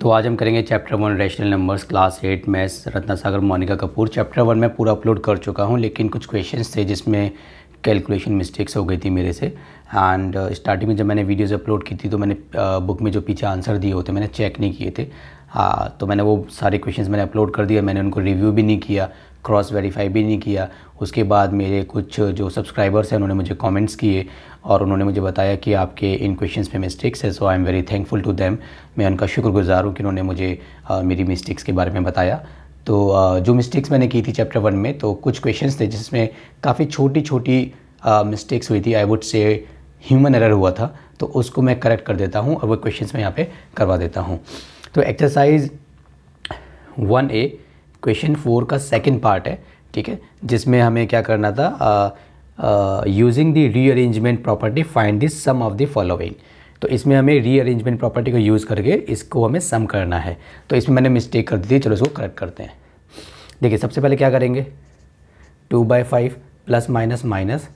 तो आज हम करेंगे chapter one rational numbers class eight maths Ratna Sagar Monika Kapoor chapter one मैं पूरा अपलोड कर चुका हूँ लेकिन कुछ क्वेश्चन थे जिसमें कैलकुलेशन मिस्टेक्स हो गई थी मेरे से एंड स्टार्टिंग uh, में जब मैंने वीडियोज़ अपलोड की थी तो मैंने बुक uh, में जो पीछे आंसर दिए होते मैंने चेक नहीं किए थे हाँ तो मैंने वो सारे क्वेश्चंस मैंने अपलोड कर दिए मैंने उनको रिव्यू भी नहीं किया क्रॉस वेरीफाई भी नहीं किया उसके बाद मेरे कुछ जो सब्सक्राइबर्स हैं उन्होंने मुझे कमेंट्स किए और उन्होंने मुझे बताया कि आपके इन क्वेश्चंस में मिस्टेक्स है so I am very thankful to them मैं उनका शुक्रगुजार हूँ कि उन्होंने मुझे आ, मेरी मिस्टेक्स के बारे में बताया तो आ, जो मिस्टेक्स मैंने की थी चैप्टर वन में तो कुछ क्वेश्चन थे जिसमें काफ़ी छोटी छोटी मिस्टेक्स हुई थी I would say human error हुआ था तो उसको मैं करेक्ट कर देता हूँ और वो क्वेश्चन मैं यहाँ पर करवा देता हूँ तो exercise one A question four का सेकेंड पार्ट है ठीक है जिसमें हमें क्या करना था using the rearrangement property find the sum of the following तो इसमें हमें रीअरेंजमेंट प्रॉपर्टी को यूज़ करके इसको हमें सम करना है तो इसमें मैंने मिस्टेक कर दी थी चलो इसको करेक्ट करते हैं देखिए सबसे पहले क्या करेंगे two by five plus minus minus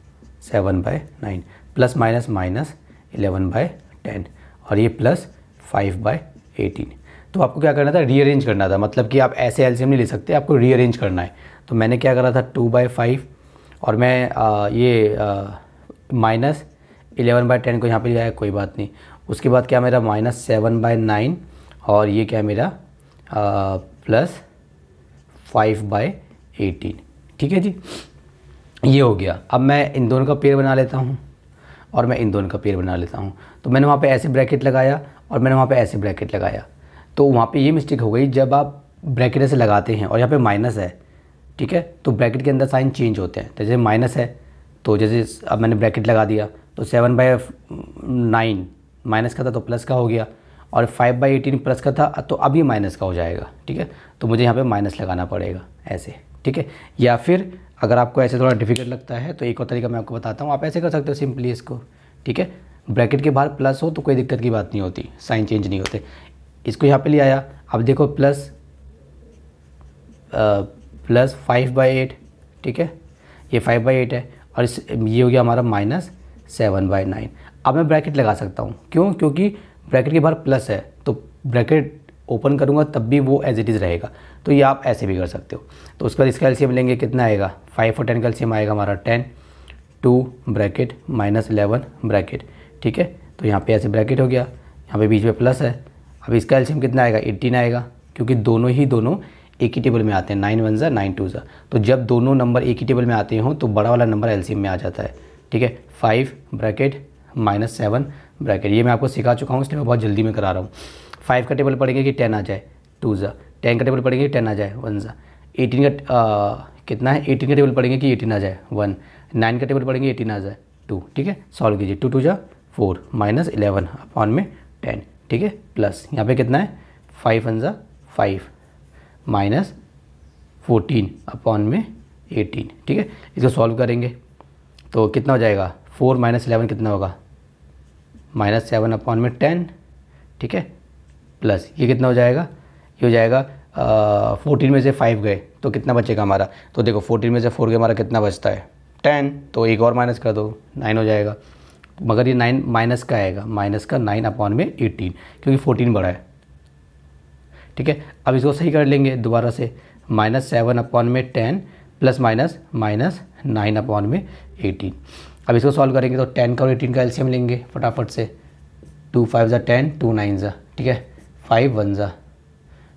seven by nine plus minus minus eleven by ten और ये प्लस फाइव बाय एटीन तो आपको क्या करना था रीअरेंज करना था मतलब कि आप ऐसे एल नहीं ले सकते आपको रीअरेंज करना है तो मैंने क्या करा था टू बाई फाइव और मैं आ, ये माइनस इलेवन बाई टेन को यहाँ पे ले आया कोई बात नहीं उसके बाद क्या मेरा माइनस सेवन बाई नाइन और ये क्या मेरा आ, प्लस फाइव बाई एटीन ठीक है जी ये हो गया अब मैं इन दोनों का पेड़ बना लेता हूँ और मैं इन दोनों का पेड़ बना लेता हूँ तो मैंने वहाँ पे ऐसे ब्रैकेट लगाया और मैंने वहाँ पे ऐसे ब्रैकेट लगाया तो वहाँ पे ये मिस्टेक हो गई जब आप ब्रैकेट ऐसे लगाते हैं और यहाँ पे माइनस है ठीक है तो ब्रैकेट के अंदर साइन चेंज होते हैं तो जैसे माइनस है तो जैसे अब मैंने ब्रैकेट लगा दिया तो सेवन बाई नाइन माइनस का था तो प्लस का हो गया और फाइव बाई एटीन प्लस का था तो अब ये माइनस का हो जाएगा ठीक है तो मुझे यहाँ पर माइनस लगाना पड़ेगा ऐसे ठीक है या फिर अगर आपको ऐसे थोड़ा डिफिकल्ट लगता है तो एक और तरीका मैं आपको बताता हूँ आप ऐसे कर सकते हो सिंपली इसको ठीक है ब्रैकेट के बाहर प्लस हो तो कोई दिक्कत की बात नहीं होती साइन चेंज नहीं होते इसको यहाँ पे ले आया अब देखो प्लस आ, प्लस फाइव बाई एट ठीक है ये फाइव बाई एट है और इस ये हो गया हमारा माइनस सेवन बाई नाइन अब मैं ब्रैकेट लगा सकता हूँ क्यों क्योंकि ब्रैकेट के बाहर प्लस है तो ब्रैकेट ओपन करूँगा तब भी वो एज इट इज़ रहेगा तो ये आप ऐसे भी कर सकते हो तो उसके बाद इसका एल्सियम लेंगे कितना आएगा फाइव और टेन का आएगा हमारा ten two bracket minus eleven bracket ठीक है तो यहाँ पे ऐसे ब्रैकेट हो गया यहाँ पे बीच में प्लस है अब इसका एल्शियम कितना आएगा एट्टीन आएगा क्योंकि दोनों ही दोनों एक ही टेबल में आते हैं नाइन वन ज़ा नाइन टू ज़ा तो जब दोनों नंबर एक ही टेबल में आते हों तो बड़ा वाला नंबर एल्शियम में आ जाता है ठीक है five bracket minus seven bracket ये मैं आपको सिखा चुका हूँ इसलिए मैं बहुत जल्दी में करा रहा हूँ फाइव का टेबल पढ़ेंगे कि टेन आ जाए टू ज़ा टेन का टेबल पढ़ेंगे टेन आ जाए वन ज़ा एटीन का कितना है एटीन का टेबल पढ़ेंगे कि एटीन आ जाए वन नाइन का टेबल पढ़ेंगे एटीन आ जाए टू ठीक है सॉल्व कीजिए टू टू जा फोर माइनस इलेवन अपॉन में टेन ठीक है प्लस यहाँ पे कितना है फाइव वन ज़ा फाइव माइनस फोर्टीन अपॉन में एटीन ठीक है इसको सॉल्व करेंगे तो कितना हो जाएगा फोर माइनस इलेवन कितना होगा माइनस सेवन अपॉन में टेन ठीक है प्लस ये कितना हो जाएगा ये हो जाएगा फोर्टीन में से फाइव गए तो कितना बचेगा हमारा तो देखो फोर्टीन में से फोर गए हमारा कितना बचता है टेन तो एक और माइनस कर दो नाइन हो जाएगा मगर ये नाइन माइनस का आएगा माइनस का नाइन अपॉन में एटीन क्योंकि फोर्टीन बड़ा है ठीक है अब इसको सही कर लेंगे दोबारा से माइनस सेवन अपॉन में ten plus minus minus nine upon में एटीन अब इसको सॉल्व करेंगे तो टेन का और एटीन का एल्शियम लेंगे फटाफट से टू फाइव ज़ा टेन टू नाइन ज़ा ठीक है फाइव वन ज़ा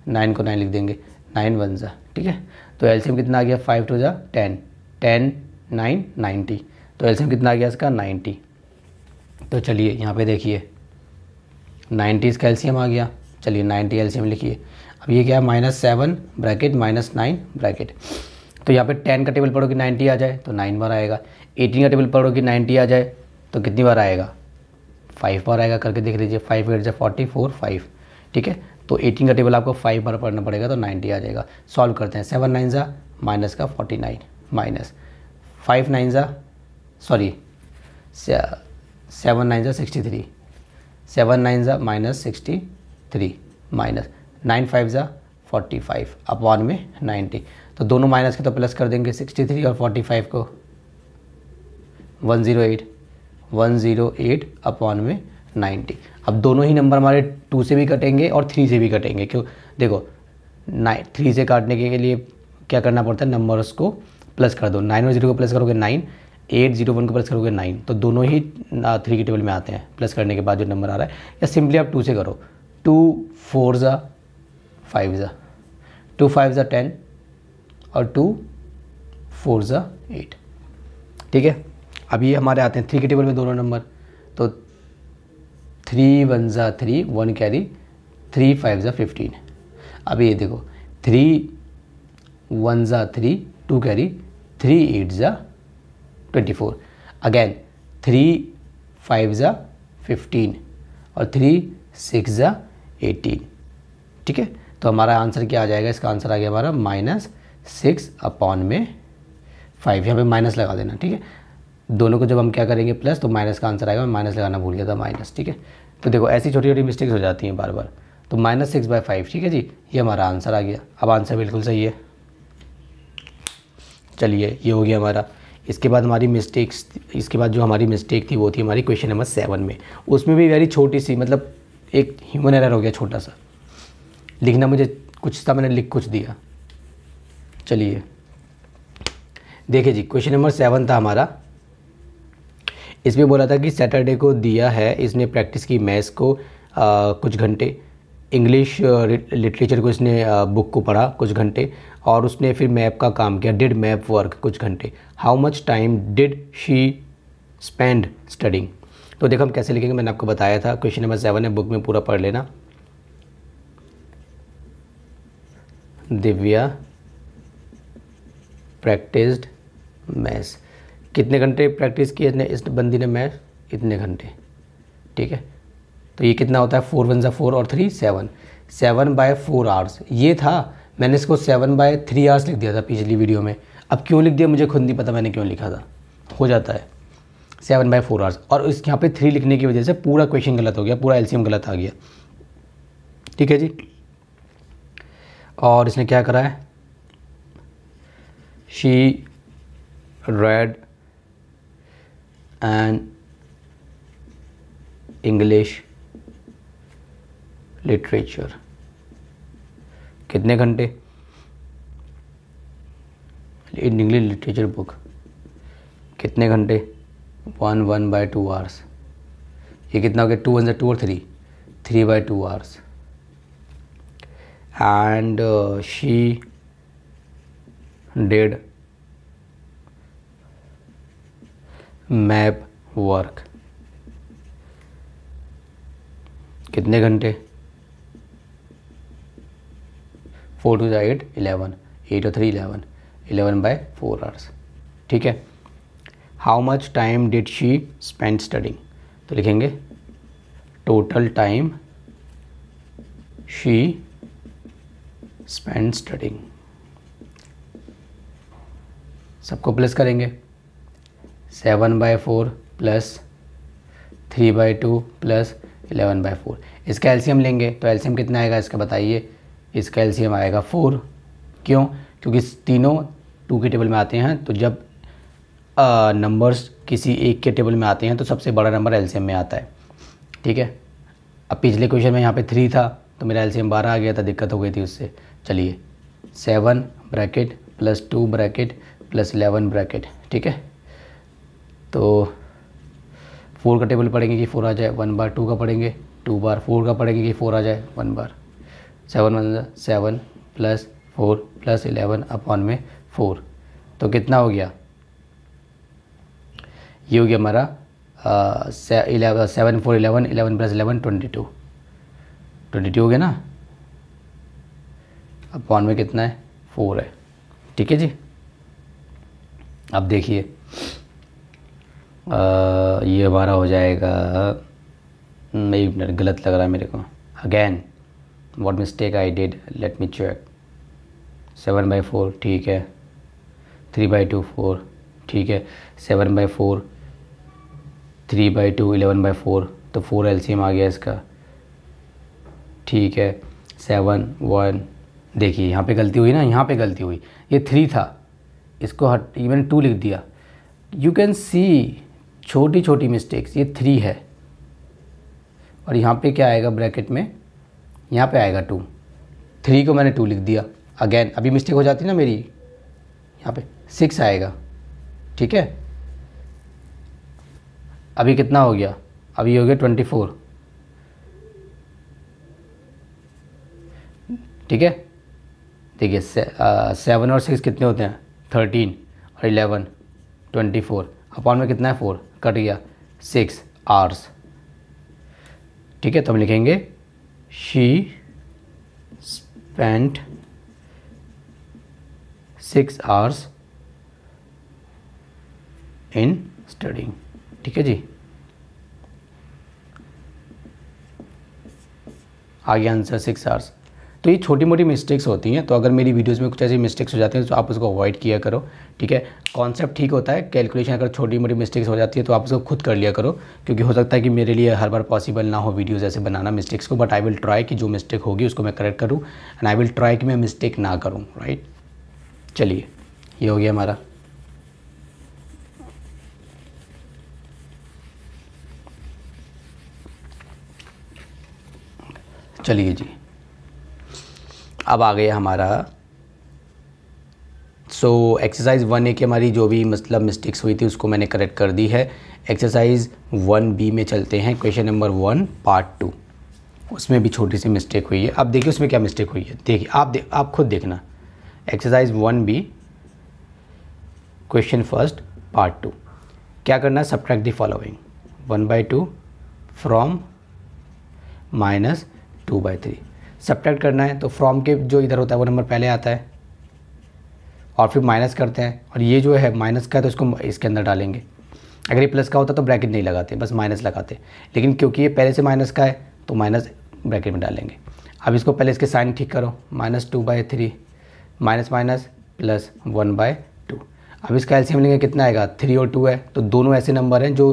नाइन को नाइन लिख देंगे नाइन वन ज़ा ठीक है तो एल्शियम कितना आ गया फाइव टू ज़ा टेन टेन नाइन नाइन्टी तो एल्शियम कितना आ गया इसका नाइन्टी तो चलिए यहाँ पे देखिए 90 का आ गया चलिए 90 एल्शियम लिखिए अब ये क्या है minus seven bracket minus nine bracket तो यहाँ पे टेन का टेबल पढ़ोगे नाइन्टी आ जाए तो नाइन बार आएगा एटीन का टेबल पढ़ोगे नाइन्टी आ जाए तो कितनी बार आएगा फाइव बार आएगा करके देख लीजिए फाइव एट जाए फोर्टी फोर फाइव ठीक है तो एटीन का टेबल आपको फाइव बार पढ़ना पड़ेगा तो नाइन्टी आ जाएगा सॉल्व करते हैं सेवन नाइन ज़ा माइनस का forty nine minus five nine ज़ा सॉरी सेवन नाइन ज़ा सिक्सटी थ्री सेवन नाइन ज़ा minus sixty three minus nine five ज़ा फोर्टी फाइव अपॉन में नाइन्टी तो दोनों माइनस के तो प्लस कर देंगे सिक्सटी थ्री और फोर्टी फाइव को one zero eight one zero eight upon में नाइन्टी अब दोनों ही नंबर हमारे टू से भी कटेंगे और थ्री से भी कटेंगे क्यों देखो नाइन थ्री से काटने के लिए क्या करना पड़ता है नंबर्स को प्लस कर दो नाइन और जीरो को प्लस करोगे नाइन एट जीरो वन को प्लस करोगे नाइन तो दोनों ही थ्री के टेबल में आते हैं प्लस करने के बाद जो नंबर आ रहा है या सिंपली आप टू से करो टू फोर ज़ा फाइव ज़ा टू फाइव ज़ा टेन और टू फोर ज़ा एट ठीक है अब ये हमारे आते हैं थ्री के टेबल में दोनों नंबर तो थ्री वन ज़ा three one carry three five ज़ा फिफ्टीन अब ये देखो थ्री वन ज़ा three two carry three eight ज़ा twenty four again three five ज़ा फिफ्टीन और थ्री सिक्स ज़ा एटीन ठीक है तो हमारा आंसर क्या आ जाएगा इसका आंसर आ गया हमारा माइनस सिक्स अपॉन में फाइव यहाँ पे माइनस लगा देना ठीक है दोनों को जब हम क्या करेंगे प्लस तो माइनस का आंसर आएगा माइनस लगाना भूल गया था माइनस ठीक है तो देखो ऐसी छोटी छोटी मिस्टेक्स हो जाती हैं बार बार तो माइनस सिक्स बाई फाइव ठीक है जी ये हमारा आंसर आ गया अब आंसर बिल्कुल सही है चलिए ये हो गया हमारा इसके बाद हमारी मिस्टेक्स इसके बाद जो हमारी मिस्टेक थी वो थी हमारी क्वेश्चन नंबर सेवन में उसमें भी वेरी छोटी सी मतलब एक ह्यूमन एरर हो गया छोटा सा लिखना मुझे कुछ था मैंने लिख कुछ दिया चलिए देखिए जी क्वेश्चन नंबर सेवन था हमारा इसमें बोला था कि सैटरडे को दिया है इसने प्रैक्टिस की मैथ्स को आ, कुछ घंटे इंग्लिश लिटरेचर uh, को इसने बुक uh, को पढ़ा कुछ घंटे और उसने फिर मैप का काम किया डिड मैप वर्क कुछ घंटे how much time did she spend studying तो देखो हम कैसे लिखेंगे मैंने आपको बताया था क्वेश्चन नंबर सेवन है बुक में पूरा पढ़ लेना दिव्या प्रैक्टिस्ड मैथ कितने घंटे प्रैक्टिस किए इसने इस बंदी ने मैथ इतने घंटे ठीक है तो ये कितना होता है फोर वन ज़ा फोर और three seven seven by four hours ये था मैंने इसको सेवन बाय थ्री आवर्स लिख दिया था पिछली वीडियो में अब क्यों लिख दिया मुझे खुद नहीं पता मैंने क्यों लिखा था हो जाता है सेवन बाय फोर आवर्स और इस यहाँ पे थ्री लिखने की वजह से पूरा क्वेश्चन गलत हो गया पूरा एलसीएम गलत आ गया ठीक है जी और इसने क्या करा है she read and English literature कितने घंटे इन इंग्लिश लिटरेचर बुक कितने घंटे one one by two hours ये कितना हो गया टू वन टू और three three by two hours and she did map work कितने घंटे फोर टू ज़ा एट इलेवन एट और three eleven eleven by four hours ठीक है how much time did she spend studying तो लिखेंगे total time she spend studying सबको plus करेंगे seven by four plus three by two plus eleven by four इसका LCM लेंगे तो LCM कितना आएगा इसका बताइए इसका एलसीएम आएगा फोर क्यों क्योंकि तीनों टू के टेबल में आते हैं तो जब नंबर्स किसी एक के टेबल में आते हैं तो सबसे बड़ा नंबर एलसीएम में आता है ठीक है अब पिछले क्वेश्चन में यहाँ पे थ्री था तो मेरा एलसीएम बारह आ गया था दिक्कत हो गई थी उससे चलिए seven bracket plus two bracket plus eleven bracket ठीक है तो फोर का टेबल पढ़ेंगे कि फोर आ जाए वन बार टू का पढ़ेंगे टू बार फोर का पढ़ेंगे कि फोर आ जाए वन बार seven one seven plus four plus eleven upon में फोर तो कितना हो गया ये हो गया हमारा seven four eleven eleven plus eleven twenty two twenty two हो गया ना अपॉन में कितना है फोर है ठीक है जी अब देखिए ये हमारा हो जाएगा नहीं गलत लग रहा है मेरे को again what mistake I did let me check seven by four ठीक है थ्री बाई टू फोर ठीक है seven by four three by two eleven by four तो फोर एलसीएम आ गया इसका ठीक है सेवन वन देखिए यहाँ पे गलती हुई ना यहाँ पे गलती हुई ये थ्री था इसको हट ये मैंने टू लिख दिया यू कैन सी छोटी छोटी मिस्टेक्स ये थ्री है और यहाँ पे क्या आएगा ब्रैकेट में यहाँ पे आएगा टू थ्री को मैंने टू लिख दिया अगेन अभी मिस्टेक हो जाती ना मेरी यहाँ पे सिक्स आएगा ठीक है अभी कितना हो गया अभी हो गया ट्वेंटी फोर ठीक है देखिए सेवन और सिक्स कितने होते हैं थर्टीन और इलेवन ट्वेंटी फोर अपॉन में कितना है फोर कट गया सिक्स आर्स ठीक है तो हम लिखेंगे she spent 6 hours in studying ठीक है जी आ गया आंसर सिक्स आवर्स तो ये छोटी मोटी मिस्टेक्स होती हैं तो अगर मेरी वीडियोस में कुछ ऐसी मिस्टेक्स हो जाती हैं तो आप उसको अवॉइड किया करो ठीक है कॉन्सेप्ट ठीक होता है कैलकुलेशन अगर छोटी मोटी मिस्टेक्स हो जाती है तो आप उसको खुद कर लिया करो क्योंकि हो सकता है कि मेरे लिए हर बार पॉसिबल ना हो वीडियोज़ ऐसे बनाना मिस्टेक्स को बट आई विल ट्राई कि जो मिस्टेक होगी उसको मैं करेक्ट करूँ एंड आई विल ट्राई कि मैं मिस्टेक ना करूँ राइट चलिए ये हो गया हमारा चलिए जी अब आ गया हमारा सो एक्सरसाइज वन ए की हमारी जो भी मतलब मिस्टेक्स हुई थी उसको मैंने करेक्ट कर दी है एक्सरसाइज वन बी में चलते हैं question number one part two उसमें भी छोटी सी मिस्टेक हुई है आप देखिए उसमें क्या मिस्टेक हुई है देखिए आप दे, आप खुद देखना exercise one B question first part two क्या करना है subtract the following one by two from minus two by three subtract करना है तो फ्रॉम के जो इधर होता है वो नंबर पहले आता है और फिर माइनस करते हैं और ये जो है माइनस का है तो इसको इसके अंदर डालेंगे अगर ये प्लस का होता तो ब्रैकेट नहीं लगाते बस माइनस लगाते लेकिन क्योंकि ये पहले से माइनस का है तो माइनस ब्रैकेट में डालेंगे अब इसको पहले इसके साइन ठीक करो minus two by three minus minus plus one by two अब इसका एल्सियम लेंगे कितना आएगा थ्री और टू है तो दोनों ऐसे नंबर हैं जो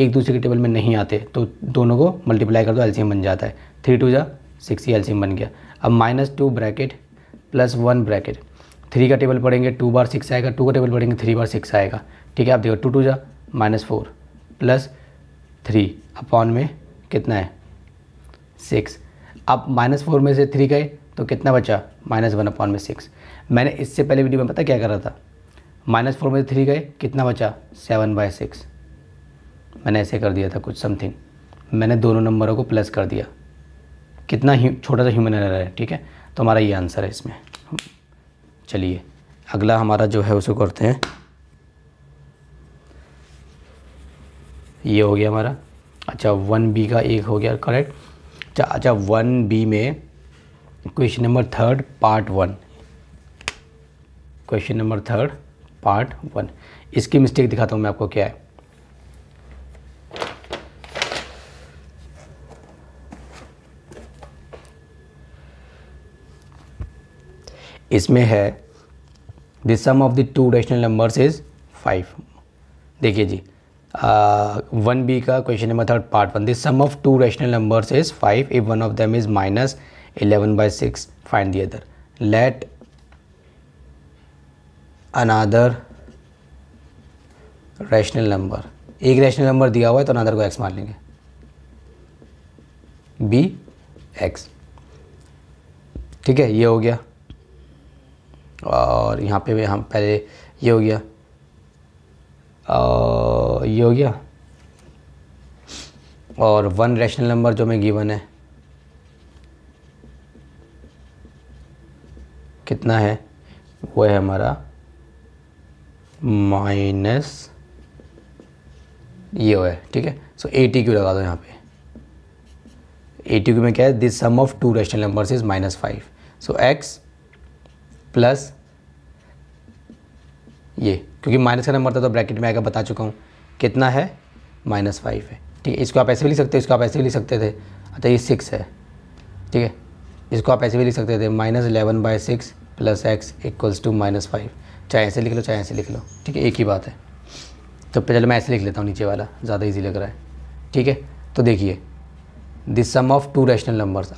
एक दूसरे के टेबल में नहीं आते तो दोनों को मल्टीप्लाई कर दो एल्सियम बन जाता है थ्री टू जा सिक्स ही एल्सियम बन गया अब minus two bracket plus one bracket three का टेबल पढ़ेंगे टू बार सिक्स आएगा टू का टेबल पढ़ेंगे थ्री बार सिक्स आएगा ठीक है आप देखो टू टू जा minus four plus three upon में कितना है सिक्स अब माइनस फोर में से थ्री गए तो कितना बचा माइनस वन अपॉन में सिक्स मैंने इससे पहले वीडियो में पता क्या कर रहा था माइनस फोर में से थ्री गए कितना बचा सेवन बाय सिक्स मैंने ऐसे कर दिया था कुछ समथिंग मैंने दोनों नंबरों को प्लस कर दिया कितना छोटा सा ह्यूमन एरर है ठीक है तो हमारा ये आंसर है इसमें चलिए अगला हमारा जो है उसे करते हैं ये हो गया हमारा अच्छा वन बी का एक हो गया करेक्ट अच्छा अच्छा वन बी में question number third part one question number third part one इसकी मिस्टेक दिखाता हूँ मैं आपको क्या है इसमें है the sum of the two rational numbers is five देखिए जी वन बी का question number third part one the sum of two rational numbers is five if one of them is minus eleven by six find the other let another rational number एक rational number दिया हुआ है तो अनादर को x मान लेंगे B x ठीक है ये हो गया और यहाँ पे भी हम पहले ये हो गया और ये हो गया और वन रेशनल नंबर जो हमें गिवन है कितना है वो है हमारा माइनस ये हो है ठीक है सो ए टी क्यू लगा दो यहाँ पे ए टी क्यू में क्या है this sum of two rational numbers is minus five so x plus ये क्योंकि माइनस का नंबर था तो ब्रैकेट में आएगा बता चुका हूँ कितना है माइनस फाइव है ठीक है इसको आप ऐसे भी लिख सकते हो इसको आप ऐसे भी लिख सकते थे अच्छा ये सिक्स है ठीक है इसको आप ऐसे भी लिख सकते थे minus eleven by six plus x equals to minus five चाहे ऐसे लिख लो चाहे ऐसे लिख लो ठीक है एक ही बात है तो पहले मैं ऐसे लिख लेता हूँ नीचे वाला ज़्यादा ईजी लग रहा है ठीक है तो देखिए this sum of two rational numbers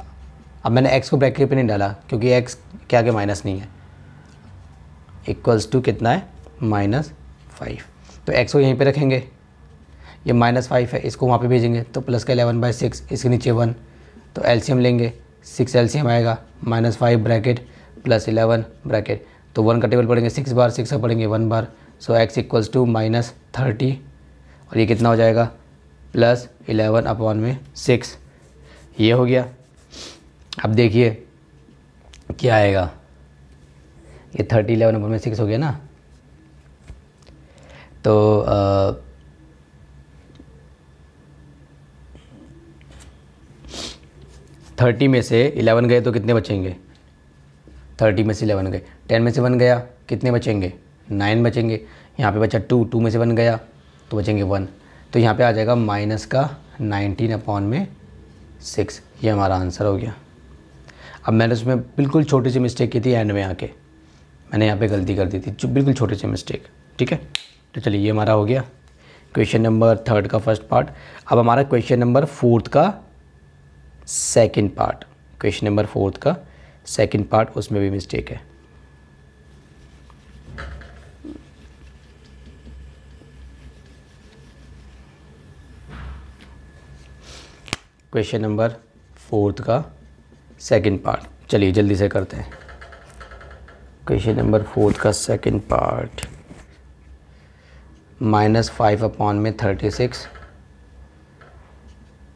अब मैंने एक्स को ब्रैकेट पर नहीं डाला क्योंकि एक्स के माइनस नहीं है इक्वल्स टू कितना है माइनस फाइव तो एक्स को यहीं पे रखेंगे ये माइनस फाइव है इसको वहाँ पे भेजेंगे तो प्लस का एलेवन बाई सिक्स इसके नीचे वन तो एल्सीयम लेंगे सिक्स एल्सीयम आएगा minus five bracket plus eleven bracket तो वन का टेबल पढ़ेंगे सिक्स बार सिक्स का पढ़ेंगे वन बार so x equals to minus thirty और ये कितना हो जाएगा प्लस इलेवन अपॉन में सिक्स ये हो गया अब देखिए क्या आएगा ये थर्टी इलेवन अपन में सिक्स हो गया ना तो थर्टी में से इलेवन गए तो कितने बचेंगे थर्टी में से इलेवन गए टेन में से वन गया कितने बचेंगे नाइन बचेंगे यहाँ पे बचा टू टू में से वन गया तो बचेंगे वन तो यहाँ पे आ जाएगा माइनस का नाइनटीन अपॉन में सिक्स ये हमारा आंसर हो गया अब मैंने उसमें बिल्कुल छोटी सी मिस्टेक की थी एंड में आके मैंने यहाँ पे गलती कर दी थी जो बिल्कुल छोटे से मिस्टेक ठीक है तो चलिए ये हमारा हो गया क्वेश्चन नंबर थर्ड का फर्स्ट पार्ट अब हमारा क्वेश्चन नंबर फोर्थ का second part question number fourth का सेकंड पार्ट उसमें भी मिस्टेक है क्वेश्चन नंबर फोर्थ का सेकंड पार्ट चलिए जल्दी से करते हैं क्वेश्चन नंबर फोर्थ का second part minus five upon में thirty six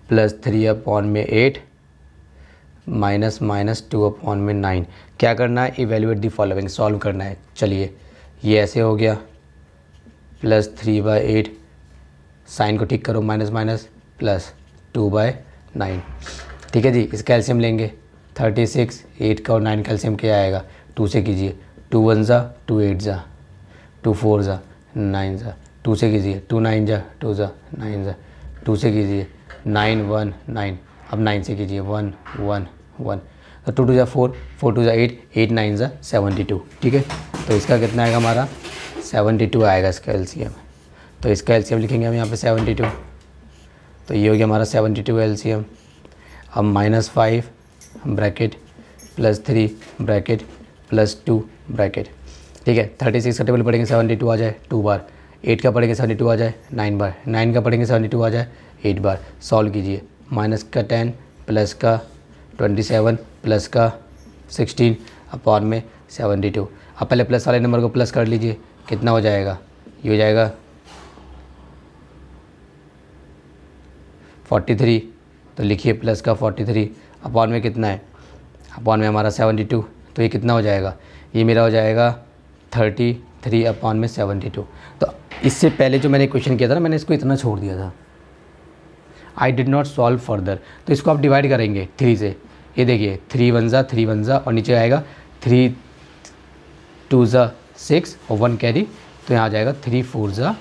plus three upon में eight minus minus two upon में नाइन क्या करना है इवेल्यूएट दी फॉलोइंग सॉल्व करना है चलिए ये ऐसे हो गया plus three by eight sign को ठीक करो minus minus plus two by nine ठीक है जी इसका कैल्शियम लेंगे थर्टी सिक्स एट का और नाइन कैल्शियम क्या आएगा टू से कीजिए टू वन ज़ा टू एट ज़ा टू फोर ज़ा नाइन ज़ा टू से कीजिए टू नाइन ज़ा टू ज़ा नाइन ज़ा टू से कीजिए नाइन वन नाइन अब नाइन से कीजिए वन वन वन तो टू टू ज़ा फोर फोर टू ज़ा एट एट नाइन ज़ा सेवेंटी टू ठीक है तो इसका कितना आएगा हमारा सेवेंटी टू आएगा इसका एल सी एम तो इसका एल सी एम लिखेंगे हम यहाँ पे सेवेंटी टू तो ये हो गया हमारा seventy two L C M अब minus five bracket plus three bracket plus two bracket ठीक है थर्टी सिक्स का टेबल पढ़ेंगे सेवेंटी टू आ जाए टू बार एट का पढ़ेंगे सेवेंटी टू आ जाए नाइन बार नाइन का पढ़ेंगे सेवेंटी टू आ जाए एट बार सॉल्व कीजिए माइनस का टेन प्लस का ट्वेंटी सेवन प्लस का सिक्सटीन अपॉन में सेवेंटी टू अब पहले प्लस वाले नंबर को प्लस कर लीजिए कितना हो जाएगा ये हो जाएगा फोर्टी थ्री तो लिखिए प्लस का फोर्टी थ्री अपॉन में कितना है अपॉन में हमारा सेवेंटी टू तो ये कितना हो जाएगा ये मेरा हो जाएगा थर्टी थ्री अपॉन में सेवेंटी टू तो इससे पहले जो मैंने क्वेश्चन किया था ना मैंने इसको इतना छोड़ दिया था I did not solve further तो इसको आप डिवाइड करेंगे थ्री से ये देखिए थ्री वन ज़ा थ्री वन ज़ा और नीचे आएगा थ्री टू ज़ा सिक्स और वन कैरी तो यहाँ आ जाएगा थ्री फोर ज़ा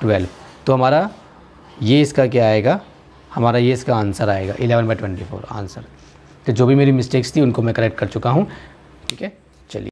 ट्वेल्व तो हमारा ये इसका क्या आएगा हमारा ये इसका आंसर आएगा eleven by twenty four answer तो जो भी मेरी मिस्टेक्स थी उनको मैं करेक्ट कर चुका हूँ ठीक है चलिए